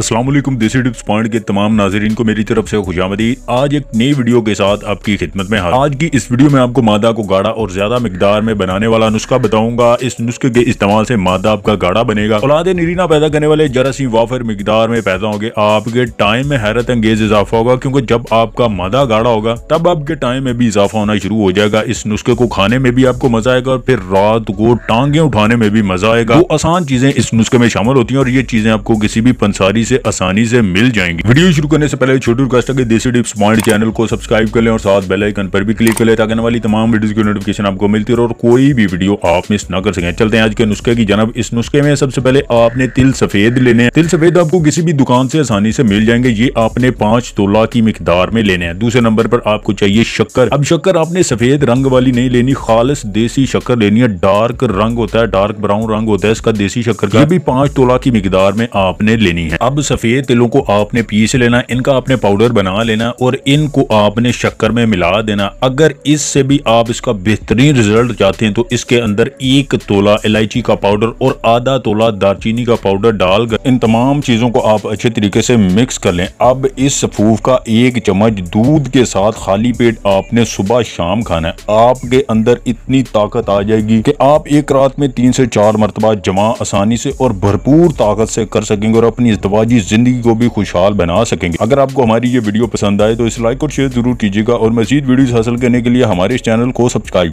असलम देसी tips point के तमाम नाजरीन को मेरी तरफ से खुशामदी आज एक नई वीडियो के साथ आपकी खिदमत में आज की इस वीडियो में आपको मादा को गाढ़ा और ज्यादा मकदार में बनाने वाला नुस्खा बताऊंगा इस नुस्खे के इस्तेमाल से मादा आपका गाढ़ा बनेगा औलाद नरीना पैदा करने वाले जरासीम वाफर मकदार में पैदा होंगे आपके टाइम में हैरत अंगेज इजाफा होगा क्योंकि जब आपका मादा गाढ़ा होगा तब आपके टाइम में भी इजाफा होना शुरू हो जाएगा इस नुस्खे को खाने में भी आपको मजा आएगा और फिर रात को टांगे उठाने में भी मजा आएगा वो आसान चीजें इस नुस्खे में शामिल होती है और ये चीजें आपको किसी भी पंसारी से आसानी से मिल जाएंगी वीडियो शुरू करने से पहले छोटे रिक्वेस्ट है देसी डिप्स पॉइंट चैनल को सब्सक्राइब कर लें और साथ बेल आइकन पर भी क्लिक कर लें ताकि आने वाली तमाम वीडियोस की नोटिफिकेशन आपको मिलती रहे और कोई भी वीडियो आप मिस ना कर सकें चलते हैं आज के नुस्खे की जनब इस नुस्खे में सबसे पहले आपने तिल सफेद लेने हैं तिल सफेद आपको किसी भी दुकान से आसानी से मिल जाएंगे ये आपने पांच तोला की मकदार में लेने हैं दूसरे नंबर पर आपको चाहिए शक्कर अब शक्कर आपने सफेद रंग वाली नहीं लेनी खालस देसी शक्कर लेनी है डार्क रंग होता है डार्क ब्राउन रंग होता है इसका देसी शक्कर का भी पांच तोला की मकदार में आपने लेनी है अब सफ़ेद तिलों को आपने पीस लेना इनका आपने पाउडर बना लेना और इनको आपने शक्कर में मिला देना अगर इससे भी आप इसका बेहतरीन रिजल्ट चाहते हैं तो इसके अंदर एक तोला इलायची का पाउडर और आधा तोला दारचीनी का पाउडर डालकर इन तमाम चीज़ों को आप अच्छे तरीके से मिक्स कर लें अब इस सफूफ का एक चम्मच दूध के साथ खाली पेट आपने सुबह शाम खाना है आपके अंदर इतनी ताकत आ जाएगी कि आप एक रात में तीन से चार मरतबा जमा आसानी से और भरपूर ताकत से कर सकेंगे और अपनी इस दवा आज जिंदगी को भी खुशहाल बना सकेंगे अगर आपको हमारी ये वीडियो पसंद आए तो इस लाइक और शेयर जरूर कीजिएगा और मजीद वीडियो हासिल करने के लिए हमारे इस चैनल को सब्सक्राइब